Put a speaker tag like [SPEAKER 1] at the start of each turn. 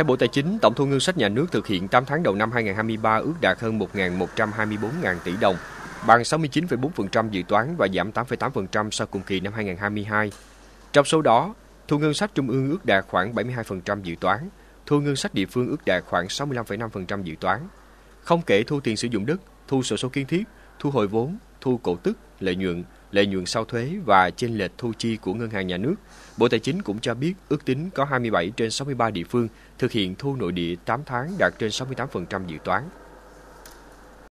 [SPEAKER 1] Theo Bộ Tài chính, tổng thu ngân sách nhà nước thực hiện 8 tháng đầu năm 2023 ước đạt hơn 1.124.000 tỷ đồng, bằng 69,4% dự toán và giảm 8,8% so cùng kỳ năm 2022. Trong số đó, thu ngân sách trung ương ước đạt khoảng 72% dự toán, thu ngân sách địa phương ước đạt khoảng 65,5% dự toán. Không kể thu tiền sử dụng đất, thu sổ số kiến thiết, thu hồi vốn, thu cổ tức, lợi nhuận, lợi nhuận sau thuế và chênh lệch thu chi của ngân hàng nhà nước. Bộ Tài chính cũng cho biết ước tính có 27 trên 63 địa phương thực hiện thu nội địa 8 tháng đạt trên 68% dự toán.